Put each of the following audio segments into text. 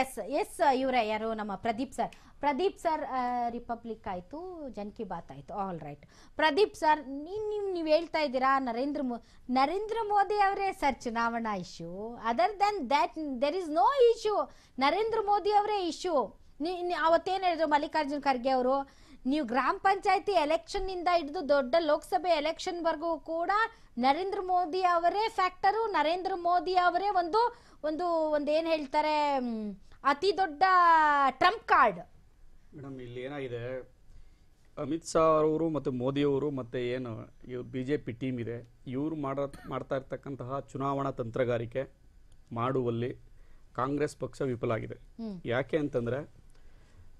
S S ಇವರ ಯಾರು ನಮ್ಮ Pradeep sir Pradeep sir republic ಆಯಿತು ಜನ್ ಬಾತ್ ಆಯಿತು ಆಲ್ ರೈಟ್ ಪ್ರದೀಪ್ ಸರ್ ನೀನು ನೀವು ನೀವು ಹೇಳ್ತಾ ಇದ್ದೀರಾ ನರೇಂದ್ರ ಮೋ ನರೇಂದ್ರ ಮೋದಿ ಅವರೇ ಸರ್ ಚುನಾವಣಾ issue other than that there is no issue Narendra Modi ಅವರೇ ಇಶ್ಯೂ ನೀ ಅವತ್ತೇನು ಹೇಳಿದ್ರು ಮಲ್ಲಿಕಾರ್ಜುನ್ ಖರ್ಗೆ ಅವರು ನೀವು ಗ್ರಾಮ ಪಂಚಾಯತಿ ಎಲೆಕ್ಷನ್ನಿಂದ ಹಿಡಿದು ದೊಡ್ಡ ಲೋಕಸಭೆ ಎಲೆಕ್ಷನ್ವರೆಗೂ ಕೂಡ ನರೇಂದ್ರ ಮೋದಿ ಅವರೇ ಫ್ಯಾಕ್ಟರು ನರೇಂದ್ರ ಮೋದಿ ಅವರೇ ಒಂದು ಒಂದು ಒಂದು ಏನು ಹೇಳ್ತಾರೆ ಅತಿ ದೊಡ್ಡ ಟ್ರಂಪ್ ಕಾರ್ಡ್ ಮೇಡಮ್ ಇಲ್ಲಿ ಏನಾಗಿದೆ ಅಮಿತ್ ಶಾ ಅವರು ಮತ್ತು ಮೋದಿಯವರು ಮತ್ತು ಏನು ಇವ್ರು ಬಿ ಜೆ ಪಿ ಟೀಮ್ ಇದೆ ಇವರು ಮಾಡ ಮಾಡ್ತಾ ಇರ್ತಕ್ಕಂತಹ ಚುನಾವಣಾ ತಂತ್ರಗಾರಿಕೆ ಮಾಡುವಲ್ಲಿ ಕಾಂಗ್ರೆಸ್ ಪಕ್ಷ ವಿಫಲ ಆಗಿದೆ ಯಾಕೆ ಅಂತಂದರೆ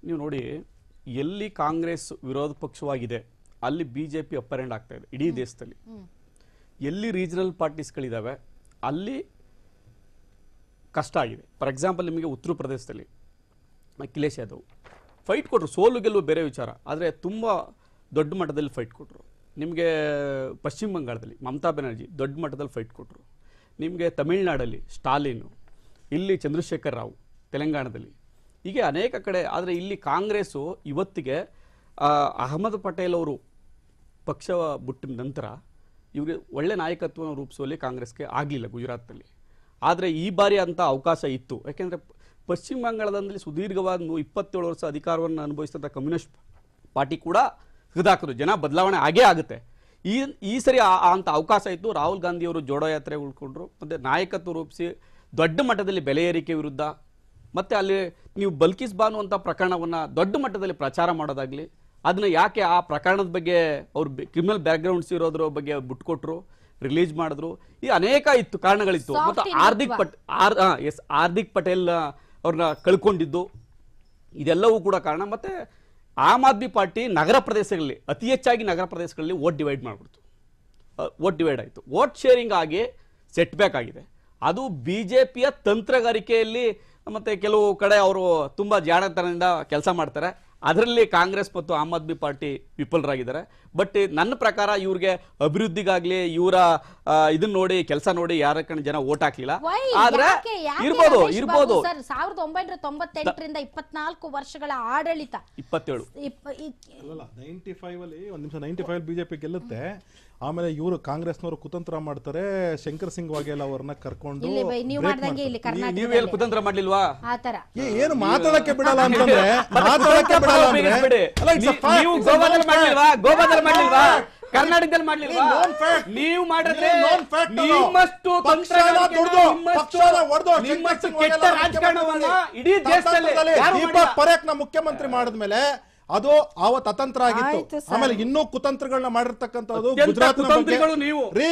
ನೀವು ನೋಡಿ ಎಲ್ಲಿ ಕಾಂಗ್ರೆಸ್ ವಿರೋಧ ಪಕ್ಷವಾಗಿದೆ ಅಲ್ಲಿ ಬಿ ಜೆ ಪಿ ಅಪ್ಪರೆಂಡ್ ಆಗ್ತಾ ಇದೆ ಇಡೀ ದೇಶದಲ್ಲಿ ಎಲ್ಲಿ ರೀಜನಲ್ ಪಾರ್ಟೀಸ್ಗಳಿದ್ದಾವೆ ಅಲ್ಲಿ ಕಷ್ಟ ಆಗಿದೆ ಫಾರ್ ಎಕ್ಸಾಂಪಲ್ ನಿಮಗೆ ಉತ್ತರ ಪ್ರದೇಶದಲ್ಲಿ ಅಖಿಲೇಶ್ ಯಾದವ್ ಫೈಟ್ ಕೊಟ್ಟರು ಸೋಲು ಗೆಲ್ಲು ಬೇರೆ ವಿಚಾರ ಆದರೆ ತುಂಬ ದೊಡ್ಡ ಮಟ್ಟದಲ್ಲಿ ಫೈಟ್ ಕೊಟ್ಟರು ನಿಮಗೆ ಪಶ್ಚಿಮ ಬಂಗಾಳದಲ್ಲಿ ಮಮತಾ ಬ್ಯಾನರ್ಜಿ ದೊಡ್ಡ ಮಟ್ಟದಲ್ಲಿ ಫೈಟ್ ಕೊಟ್ಟರು ನಿಮಗೆ ತಮಿಳ್ನಾಡಲ್ಲಿ ಸ್ಟಾಲಿನ್ ಇಲ್ಲಿ ಚಂದ್ರಶೇಖರ್ ರಾವ್ ತೆಲಂಗಾಣದಲ್ಲಿ ಹೀಗೆ ಅನೇಕ ಕಡೆ ಆದರೆ ಇಲ್ಲಿ ಕಾಂಗ್ರೆಸ್ಸು ಇವತ್ತಿಗೆ ಅಹಮದ್ ಪಟೇಲ್ ಅವರು ಪಕ್ಷ ಬಿಟ್ಟಿದ ನಂತರ ಇವರಿಗೆ ಒಳ್ಳೆ ನಾಯಕತ್ವವನ್ನು ರೂಪಿಸುವಲ್ಲಿ ಕಾಂಗ್ರೆಸ್ಗೆ ಆಗಲಿಲ್ಲ ಗುಜರಾತಲ್ಲಿ ಆದರೆ ಈ ಬಾರಿ ಅಂಥ ಅವಕಾಶ ಇತ್ತು ಯಾಕೆಂದರೆ ಪಶ್ಚಿಮ ಬಂಗಾಳದಲ್ಲಿ ಸುದೀರ್ಘವಾದ ಇಪ್ಪತ್ತೇಳು ವರ್ಷ ಅಧಿಕಾರವನ್ನು ಅನುಭವಿಸಿದಂಥ ಕಮ್ಯುನಿಸ್ಟ್ ಪಾರ್ಟಿ ಕೂಡ ಹಿದಾಕಿದ್ರು ಜನ ಬದಲಾವಣೆ ಆಗೇ ಆಗುತ್ತೆ ಈ ಈ ಸರಿ ಅಂಥ ಅವಕಾಶ ಇತ್ತು ರಾಹುಲ್ ಗಾಂಧಿಯವರು ಜೋಡೋ ಯಾತ್ರೆ ಉಳ್ಕೊಂಡ್ರು ಮತ್ತು ನಾಯಕತ್ವ ರೂಪಿಸಿ ದೊಡ್ಡ ಮಟ್ಟದಲ್ಲಿ ಬೆಲೆ ಏರಿಕೆ ವಿರುದ್ಧ ಮತ್ತು ಅಲ್ಲಿ ನೀವು ಬಲ್ಕಿಸ್ ಬಾನು ಅಂತ ಪ್ರಕರಣವನ್ನು ದೊಡ್ಡ ಮಟ್ಟದಲ್ಲಿ ಪ್ರಚಾರ ಮಾಡೋದಾಗಲಿ ಅದನ್ನು ಯಾಕೆ ಆ ಪ್ರಕರಣದ ಬಗ್ಗೆ ಅವ್ರು ಕ್ರಿಮಿನಲ್ ಬ್ಯಾಕ್ಗ್ರೌಂಡ್ಸ್ ಇರೋದ್ರ ಬಗ್ಗೆ ಬಿಟ್ಕೊಟ್ರು ರಿಲೀಸ್ ಮಾಡಿದ್ರು ಈ ಅನೇಕ ಇತ್ತು ಕಾರಣಗಳಿತ್ತು ಮತ್ತು ಹಾರ್ದಿಕ್ ಪಟ್ ಆರ್ ಎಸ್ ಹಾರ್ದಿಕ್ ಪಟೇಲ್ ಅವ್ರನ್ನ ಕಳ್ಕೊಂಡಿದ್ದು ಇದೆಲ್ಲವೂ ಕೂಡ ಕಾರಣ ಮತ್ತು ಆಮ್ ಆದ್ಮಿ ಪಾರ್ಟಿ ನಗರ ಪ್ರದೇಶಗಳಲ್ಲಿ ಅತಿ ಹೆಚ್ಚಾಗಿ ನಗರ ಪ್ರದೇಶಗಳಲ್ಲಿ ಓಟ್ ಡಿವೈಡ್ ಮಾಡಿಬಿಡ್ತು ಓಟ್ ಡಿವೈಡ್ ಆಯಿತು ಓಟ್ ಶೇರಿಂಗ್ ಆಗಿ ಸೆಟ್ ಬ್ಯಾಕ್ ಆಗಿದೆ ಅದು ಬಿ ಜೆ ಪಿಯ ತಂತ್ರಗಾರಿಕೆಯಲ್ಲಿ ಮತ್ತು ಕೆಲವು ಕಡೆ ಅವರು ತುಂಬ ಜಾಣತನದಿಂದ ಕೆಲಸ ಮಾಡ್ತಾರೆ ಅದರಲ್ಲಿ ಕಾಂಗ್ರೆಸ್ ಮತ್ತು ಆಮ್ ಆದ್ಮಿ ಪಾರ್ಟಿ ವಿಫಲರಾಗಿದ್ದಾರೆ ಬಟ್ ನನ್ನ ಪ್ರಕಾರ ಇವ್ರಿಗೆ ಅಭಿವೃದ್ಧಿಗಾಗ್ಲಿ ಇವರ ಇದನ್ನ ನೋಡಿ ಕೆಲಸ ನೋಡಿ ಯಾರ ಕಣ ಜನ ಓಟ್ ಹಾಕ್ಲಿಲ್ಲ ಆದ್ರೆ ಇರ್ಬೋದು ಇರ್ಬೋದು ಸಾವಿರದ ಒಂಬೈನೂರ ತೊಂಬತ್ತೆಂಟರಿಂದ ಇಪ್ಪತ್ನಾಲ್ಕು ವರ್ಷಗಳ ಆಡಳಿತ ಇಪ್ಪತ್ತೇಳು ನೈಂಟಿ ಫೈವ್ ಅಲ್ಲಿ ನಿಮಿಷ ಬಿಜೆಪಿ ಗೆಲ್ಲುತ್ತೆ ಆಮೇಲೆ ಇವರು ಕಾಂಗ್ರೆಸ್ನವರು ಕುತಂತ್ರ ಮಾಡ್ತಾರೆ ಶಂಕರ್ ಸಿಂಗ್ ವಾಗೇಲ್ ಅವ್ರನ್ನ ಕರ್ಕೊಂಡು ನೀವು ಕುತಂತ್ರ ಮಾಡ್ಲಿಲ್ವಾ ಏನು ಮಾತಾಡಕ್ಕೆ ಬಿಡಲ್ಲ ಅಂತಂದ್ರೆ ನೀವು ನಿಮ್ಮಷ್ಟು ಕೆಟ್ಟ ಇಡೀ ದೇಶದಲ್ಲಿ ಮುಖ್ಯಮಂತ್ರಿ ಮಾಡಿದ್ಮೇಲೆ ಅದು ಅವತ್ ಅತಂತ್ರ ಆಗಿತ್ತು ಆಮೇಲೆ ಇನ್ನೂ ಕುತಂತ್ರಗಳನ್ನ ಮಾಡಿರ್ತಕ್ಕಂಥದ್ದು ಗುಜರಾತ್ ನೀವು ರೀ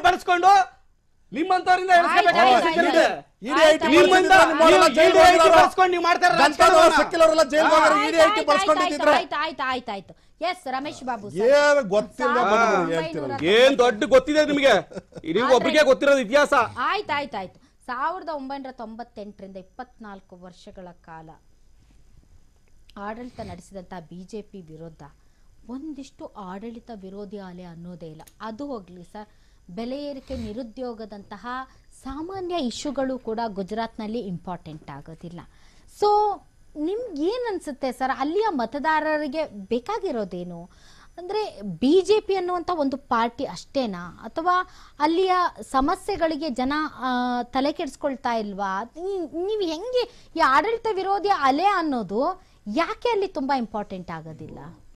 ಬರ್ಸ್ಕೊಂಡು ನಿಮ್ಮಂತವರಿಂದ ರಮೇಶ್ ಬಾಬು ಏನ್ ದೊಡ್ಡ ಗೊತ್ತಿದೆ ನಿಮಗೆ ಒಬ್ಬರಿಗೆ ಗೊತ್ತಿರೋದು ಇತಿಹಾಸ ಆಯ್ತಾಯ್ತಾಯ್ತು ಸಾವಿರದ ಒಂಬೈನೂರ ತೊಂಬತ್ತೆಂಟರಿಂದ ಇಪ್ಪತ್ನಾಲ್ಕು ವರ್ಷಗಳ ಕಾಲ ಆಡಳಿತ ನಡೆಸಿದಂತಹ ಬಿಜೆಪಿ ವಿರುದ್ಧ ಒಂದಿಷ್ಟು ಆಡಳಿತ ವಿರೋಧಿ ಅಲೆ ಅನ್ನೋದೇ ಇಲ್ಲ ಅದು ಹೋಗ್ಲಿ ಸರ್ ಬೆಲೆ ಏರಿಕೆ ನಿರುದ್ಯೋಗದಂತಹ ಸಾಮಾನ್ಯ ಇಶ್ಯೂಗಳು ಕೂಡ ಗುಜರಾತ್ನಲ್ಲಿ ಇಂಪಾರ್ಟೆಂಟ್ ಆಗೋದಿಲ್ಲ ಸೊ ನಿಮ್ಗೆ ಏನು ಅನಿಸುತ್ತೆ ಸರ್ ಅಲ್ಲಿಯ ಮತದಾರರಿಗೆ ಬೇಕಾಗಿರೋದೇನು ಅಂದರೆ ಬಿ ಜೆ ಪಿ ಅನ್ನುವಂಥ ಒಂದು ಪಾರ್ಟಿ ಅಷ್ಟೇನಾ ಅಥವಾ ಅಲ್ಲಿಯ ಸಮಸ್ಯೆಗಳಿಗೆ ಜನ ತಲೆ ಕೆಡಿಸ್ಕೊಳ್ತಾ ಇಲ್ವಾ ನೀವು ಹೆಂಗೆ ಈ ಆಡಳಿತ ವಿರೋಧಿ ಅಲೆ ಅನ್ನೋದು ಯಾಕೆ ಅಲ್ಲಿ ತುಂಬ ಇಂಪಾರ್ಟೆಂಟ್ ಆಗೋದಿಲ್ಲ